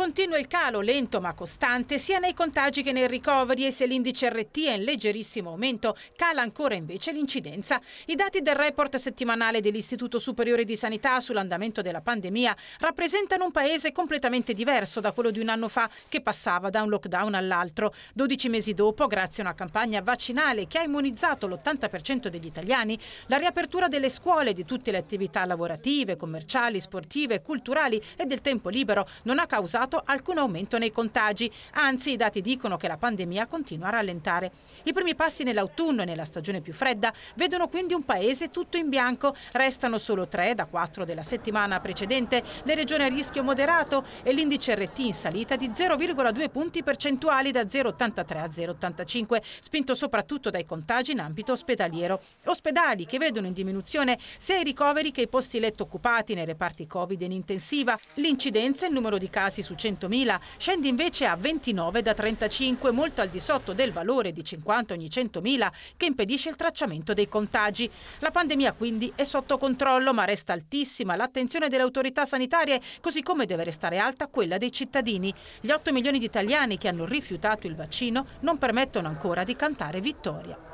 Continua il calo lento ma costante sia nei contagi che nei ricoveri e se l'indice RT è in leggerissimo aumento, cala ancora invece l'incidenza. I dati del report settimanale dell'Istituto Superiore di Sanità sull'andamento della pandemia rappresentano un paese completamente diverso da quello di un anno fa che passava da un lockdown all'altro. 12 mesi dopo, grazie a una campagna vaccinale che ha immunizzato l'80% degli italiani, la riapertura delle scuole e di tutte le attività lavorative, commerciali, sportive, culturali e del tempo libero non ha causato registrato alcun aumento nei contagi, anzi i dati dicono che la pandemia continua a rallentare. I primi passi nell'autunno e nella stagione più fredda vedono quindi un paese tutto in bianco, restano solo tre da quattro della settimana precedente, le regioni a rischio moderato e l'indice RT in salita di 0,2 punti percentuali da 0,83 a 0,85, spinto soprattutto dai contagi in ambito ospedaliero. Ospedali che vedono in diminuzione sia i ricoveri che i posti letto occupati nei reparti Covid in intensiva, l'incidenza e il numero di casi su su 100.000 scende invece a 29 da 35, molto al di sotto del valore di 50 ogni 100.000 che impedisce il tracciamento dei contagi. La pandemia quindi è sotto controllo, ma resta altissima l'attenzione delle autorità sanitarie, così come deve restare alta quella dei cittadini. Gli 8 milioni di italiani che hanno rifiutato il vaccino non permettono ancora di cantare vittoria.